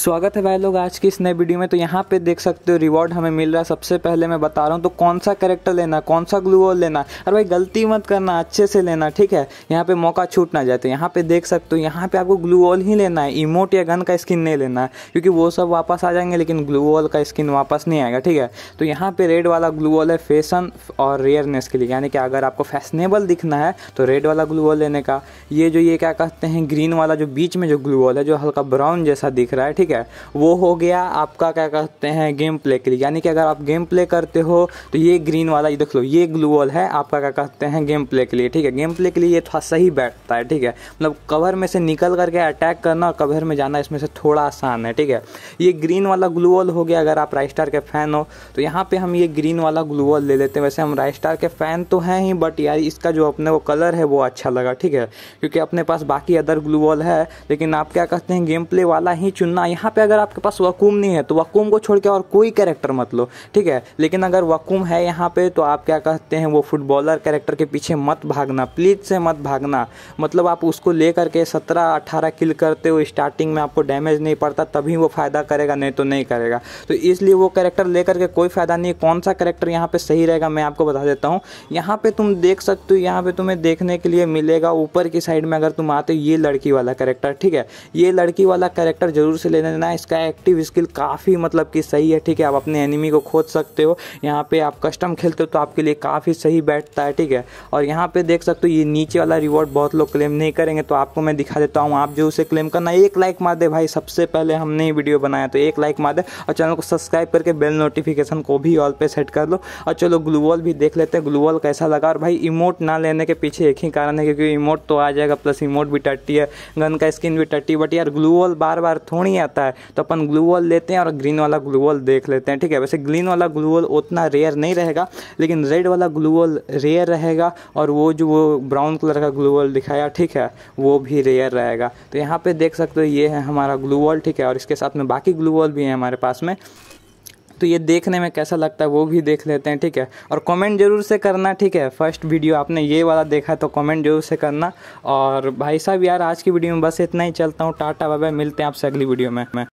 स्वागत है भाई लोग आज की इस नए वीडियो में तो यहाँ पे देख सकते हो रिवॉर्ड हमें मिल रहा है सबसे पहले मैं बता रहा हूँ तो कौन सा कैरेक्टर लेना कौन सा ग्लू वॉल लेना अरे भाई गलती मत करना अच्छे से लेना ठीक है यहाँ पे मौका छूट ना जाए तो यहाँ पे देख सकते हो यहाँ पे आपको ग्लू वॉल ही लेना है इमोट या गन का स्किन नहीं लेना है क्योंकि वो सब वापस आ जाएंगे लेकिन ग्लू वॉल का स्किन वापस नहीं आएगा ठीक है तो यहाँ पे रेड वाला ग्लू वॉल है फैशन और रेयरनेस के लिए यानी कि अगर आपको फैशनेबल दिखना है तो रेड वाला ग्लू वॉल लेने का ये जो ये क्या कहते हैं ग्रीन वाला जो बीच में जो ग्लू वॉल है जो हल्का ब्राउन जैसा दिख रहा है ठीक ठीक है वो हो गया आपका क्या कहते हैं गेम प्ले के लिए यानी कि अगर आप गेम प्ले करते हो तो ये ग्रीन वाला ये देख लो ये ग्लू वॉल है आपका क्या कहते हैं गेम प्ले के लिए ठीक है गेम प्ले के लिए ये थोड़ा सही बैठता है ठीक है मतलब कवर में से निकल करके अटैक करना और कवर में जाना इसमें से थोड़ा आसान है ठीक है ये ग्रीन वाला ग्लू वॉल हो गया अगर आप राइस्टार के फ़ैन हो तो यहाँ पर हम ये ग्रीन वाला ग्लू वॉल ले लेते हैं वैसे हम राइस्टार के फ़ैन तो हैं ही बट यार इसका जो अपने वो कलर है वो अच्छा लगा ठीक है क्योंकि अपने पास बाकी अदर ग्लू वॉल है लेकिन आप क्या कहते हैं गेम प्ले वाला ही चुनना यहाँ पे अगर आपके पास वकूम नहीं है तो वकूम को छोड़ के और कोई कैरेक्टर मत लो ठीक है लेकिन अगर वकूम है यहाँ पे तो आप क्या कहते हैं वो फुटबॉलर कैरेक्टर के पीछे मत भागना प्लीज से मत भागना मतलब आप उसको ले करके सत्रह अट्ठारह किल करते हो स्टार्टिंग में आपको डैमेज नहीं पड़ता तभी वो फ़ायदा करेगा नहीं तो नहीं करेगा तो इसलिए वो करेक्टर ले करके कोई फ़ायदा नहीं कौन सा करेक्टर यहाँ पर सही रहेगा मैं आपको बता देता हूँ यहाँ पर तुम देख सकते हो यहाँ पर तुम्हें देखने के लिए मिलेगा ऊपर की साइड में अगर तुम आते हो ये लड़की वाला करेक्टर ठीक है ये लड़की वाला करेक्टर जरूर से लेना देना ना इसका एक्टिव स्किल काफ़ी मतलब कि सही है ठीक है आप अपने एनिमी को खोज सकते हो यहाँ पे आप कस्टम खेलते हो तो आपके लिए काफ़ी सही बैठता है ठीक है और यहाँ पे देख सकते हो ये नीचे वाला रिवॉर्ड बहुत लोग क्लेम नहीं करेंगे तो आपको मैं दिखा देता हूँ आप जो उसे क्लेम करना एक लाइक मार दे भाई सबसे पहले हमने वीडियो बनाया तो एक लाइक मार दे और चैनल को सब्सक्राइब करके बेल नोटिफिकेशन को भी ऑल पे सेट कर लो और चलो ग्लूवॉल भी देख लेते हैं ग्लूवॉल कैसा लगा और भाई इमोट ना लेने के पीछे एक ही कारण है क्योंकि इमोट तो आ जाएगा प्लस इमोट भी टट्टी है गन का स्किन भी टट्टी बट यार ग्लूवल बार बार थोड़ी यार आता है तो अपन ग्लू वॉल लेते हैं और ग्रीन वाला ग्लू वॉल देख लेते हैं ठीक है वैसे ग्रीन वाला ग्लू वॉल उतना रेयर नहीं रहेगा लेकिन रेड वाला ग्लू वॉल रेयर रहेगा और वो जो वो ब्राउन कलर का ग्लू वॉल दिखाया ठीक है वो भी रेयर रहेगा तो यहाँ पर देख सकते हो ये है हमारा ग्लू वॉल ठीक है और इसके साथ में बाकी ग्लू वॉल भी है हमारे पास में तो ये देखने में कैसा लगता है वो भी देख लेते हैं ठीक है और कमेंट जरूर से करना ठीक है फर्स्ट वीडियो आपने ये वाला देखा तो कमेंट जरूर से करना और भाई साहब यार आज की वीडियो में बस इतना ही चलता हूँ टाटा बाबा मिलते हैं आपसे अगली वीडियो में